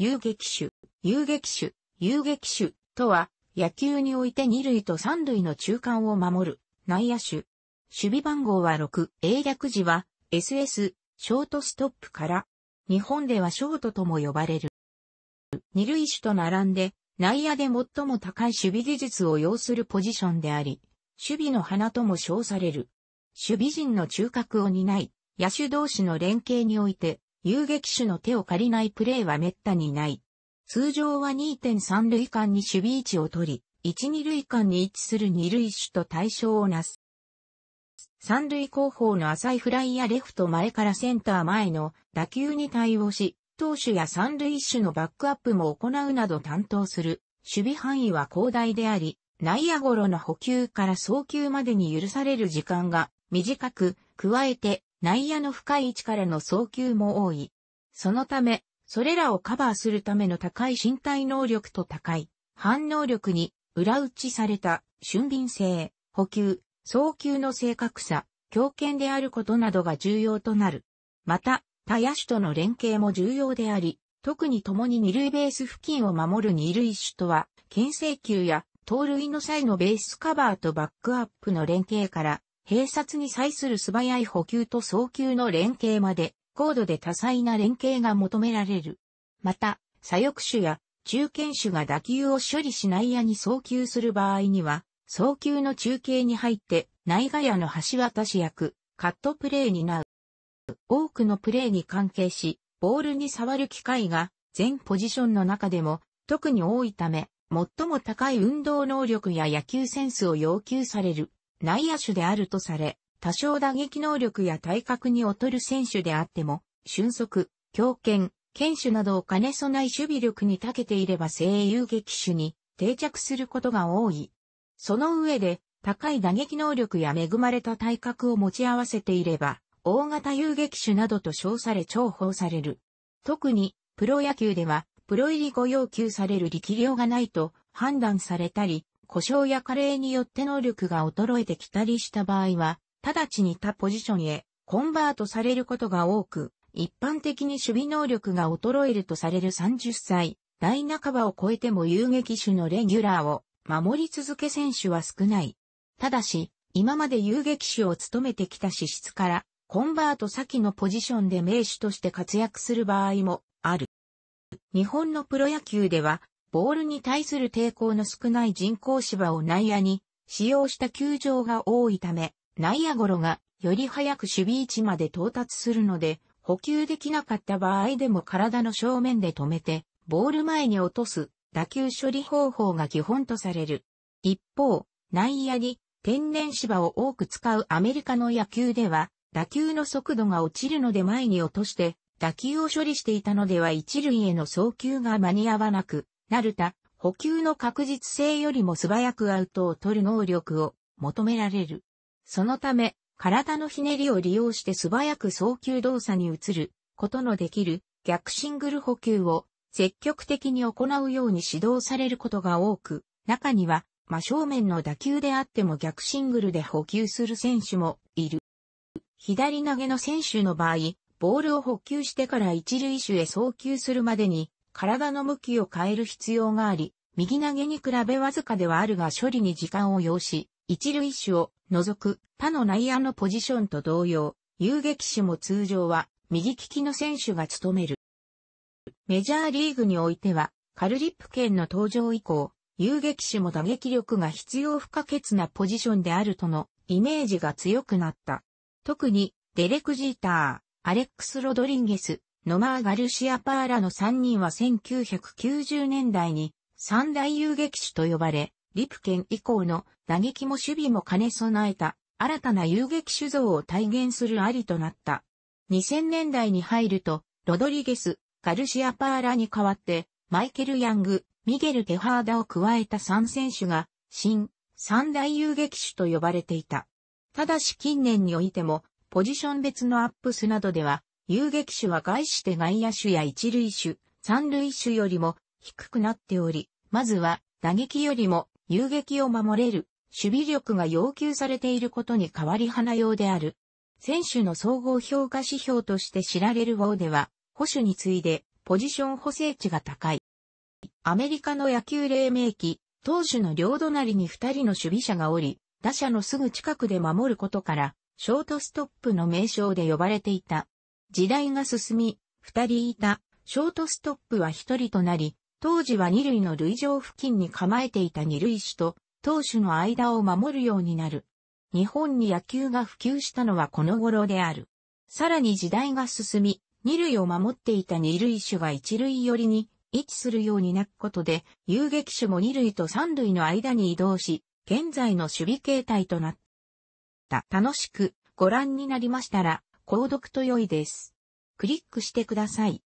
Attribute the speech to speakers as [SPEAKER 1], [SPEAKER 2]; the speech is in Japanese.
[SPEAKER 1] 遊撃手、遊撃手、遊撃手とは、野球において二塁と三塁の中間を守る、内野手。守備番号は6、英略時は、SS、ショートストップから、日本ではショートとも呼ばれる。二塁手と並んで、内野で最も高い守備技術を要するポジションであり、守備の花とも称される。守備陣の中核を担い、野手同士の連携において、遊撃手の手を借りないプレーは滅多にない。通常は2.3塁間に守備位置を取り、1、2塁間に位置する2塁手と対象をなす。三塁後方の浅いフライやレフト前からセンター前の打球に対応し、投手や三塁手のバックアップも行うなど担当する。守備範囲は広大であり、内野ゴロの補給から送球までに許される時間が短く、加えて内野の深い位置からの送球も多い。そのため、それらをカバーするための高い身体能力と高い反応力に裏打ちされた俊敏性、補給、送球の正確さ、強肩であることなどが重要となる。また、他野手との連携も重要であり、特に共に二塁ベース付近を守る二塁手とは、牽制球や盗塁の際のベースカバーとバックアップの連携から併殺に際する素早い補給と送球の連携まで、高度で多彩な連携が求められる。また、左翼手や中堅手が打球を処理し内野に送球する場合には、送球の中継に入って内外野の橋渡し役、カットプレーになう。多くのプレーに関係し、ボールに触る機会が全ポジションの中でも特に多いため、最も高い運動能力や野球センスを要求される。内野手であるとされ、多少打撃能力や体格に劣る選手であっても、俊足、強肩、剣手などを兼ね備え守備力に長けていれば精鋭撃手に定着することが多い。その上で、高い打撃能力や恵まれた体格を持ち合わせていれば、大型遊撃手などと称され重宝される。特に、プロ野球では、プロ入り後要求される力量がないと判断されたり、故障や加齢によって能力が衰えてきたりした場合は、直ちに他ポジションへコンバートされることが多く、一般的に守備能力が衰えるとされる30歳、大半ばを超えても遊撃手のレギュラーを守り続け選手は少ない。ただし、今まで遊撃手を務めてきた資質から、コンバート先のポジションで名手として活躍する場合もある。日本のプロ野球では、ボールに対する抵抗の少ない人工芝を内野に使用した球場が多いため、内野ゴロがより早く守備位置まで到達するので、補給できなかった場合でも体の正面で止めて、ボール前に落とす打球処理方法が基本とされる。一方、内野に天然芝を多く使うアメリカの野球では、打球の速度が落ちるので前に落として、打球を処理していたのでは一塁への送球が間に合わなく、なるた、補給の確実性よりも素早くアウトを取る能力を求められる。そのため、体のひねりを利用して素早く送球動作に移ることのできる逆シングル補給を積極的に行うように指導されることが多く、中には真正面の打球であっても逆シングルで補給する選手もいる。左投げの選手の場合、ボールを補給してから一塁手へ送球するまでに体の向きを変える必要があり、右投げに比べわずかではあるが処理に時間を要し、一塁手を除く他の内野のポジションと同様、遊撃手も通常は右利きの選手が務める。メジャーリーグにおいては、カルリップ圏の登場以降、遊撃手も打撃力が必要不可欠なポジションであるとのイメージが強くなった。特に、デレク・ジーター、アレックス・ロドリンゲス、ノマー・ガルシア・パーラの3人は1990年代に三大遊撃手と呼ばれ、リプケン以降の打撃も守備も兼ね備えた新たな遊撃手像を体現するありとなった。2000年代に入ると、ロドリゲス、ガルシア・パーラに代わって、マイケル・ヤング、ミゲル・テハーダを加えた3選手が、新、三大遊撃手と呼ばれていた。ただし近年においても、ポジション別のアップスなどでは、遊撃手は外して外野手や一塁手、三塁手よりも低くなっており、まずは打撃よりも遊撃を守れる守備力が要求されていることに変わり花用である。選手の総合評価指標として知られる王では、保守に次いでポジション補正値が高い。アメリカの野球黎明期、投手の両隣に二人の守備者がおり、打者のすぐ近くで守ることから、ショートストップの名称で呼ばれていた。時代が進み、二人いた、ショートストップは一人となり、当時は二塁の塁上付近に構えていた二塁手と、投手の間を守るようになる。日本に野球が普及したのはこの頃である。さらに時代が進み、二塁を守っていた二塁手が一塁寄りに位置するようになることで、遊撃手も二塁と三塁の間に移動し、現在の守備形態となった。楽しくご覧になりましたら、購読と良いです。クリックしてください。